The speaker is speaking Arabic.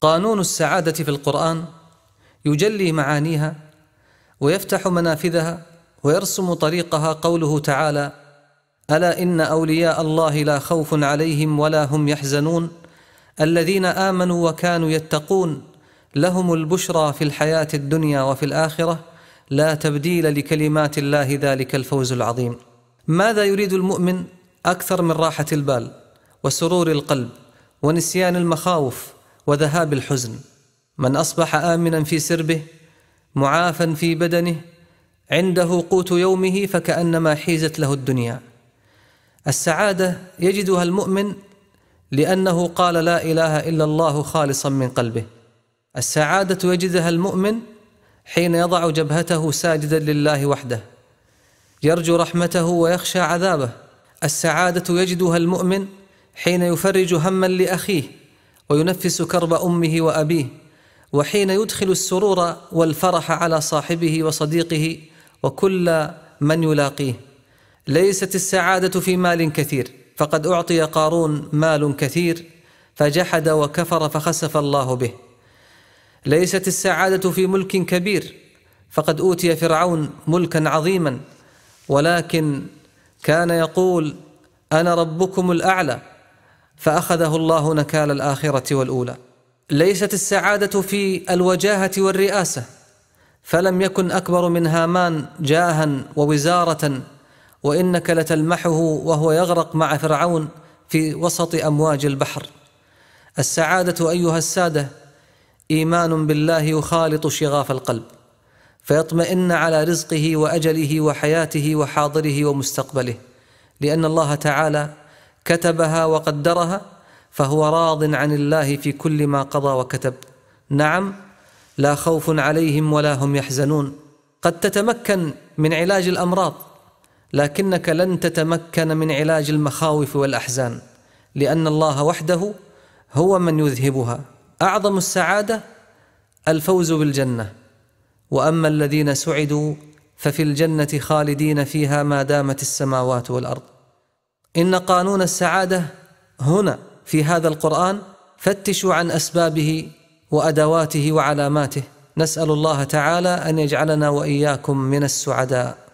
قانون السعادة في القرآن يجلي معانيها ويفتح منافذها ويرسم طريقها قوله تعالى ألا إن أولياء الله لا خوف عليهم ولا هم يحزنون الذين آمنوا وكانوا يتقون لهم البشرى في الحياة الدنيا وفي الآخرة لا تبديل لكلمات الله ذلك الفوز العظيم ماذا يريد المؤمن أكثر من راحة البال وسرور القلب ونسيان المخاوف وذهاب الحزن من أصبح آمنا في سربه معافا في بدنه عنده قوت يومه فكأنما حيزت له الدنيا السعادة يجدها المؤمن لأنه قال لا إله إلا الله خالصا من قلبه السعادة يجدها المؤمن حين يضع جبهته ساجدا لله وحده يرجو رحمته ويخشى عذابه السعادة يجدها المؤمن حين يفرج هما لأخيه وينفس كرب امه وابيه وحين يدخل السرور والفرح على صاحبه وصديقه وكل من يلاقيه ليست السعاده في مال كثير فقد اعطي قارون مال كثير فجحد وكفر فخسف الله به ليست السعاده في ملك كبير فقد اوتي فرعون ملكا عظيما ولكن كان يقول انا ربكم الاعلى فاخذه الله نكال الاخره والاولى ليست السعاده في الوجاهه والرئاسه فلم يكن اكبر من هامان جاها ووزاره وانك لتلمحه وهو يغرق مع فرعون في وسط امواج البحر السعاده ايها الساده ايمان بالله يخالط شغاف القلب فيطمئن على رزقه واجله وحياته وحاضره ومستقبله لان الله تعالى كتبها وقدرها فهو راض عن الله في كل ما قضى وكتب نعم لا خوف عليهم ولا هم يحزنون قد تتمكن من علاج الامراض لكنك لن تتمكن من علاج المخاوف والاحزان لان الله وحده هو من يذهبها اعظم السعاده الفوز بالجنه واما الذين سعدوا ففي الجنه خالدين فيها ما دامت السماوات والارض إن قانون السعادة هنا في هذا القرآن فتشوا عن أسبابه وأدواته وعلاماته نسأل الله تعالى أن يجعلنا وإياكم من السعداء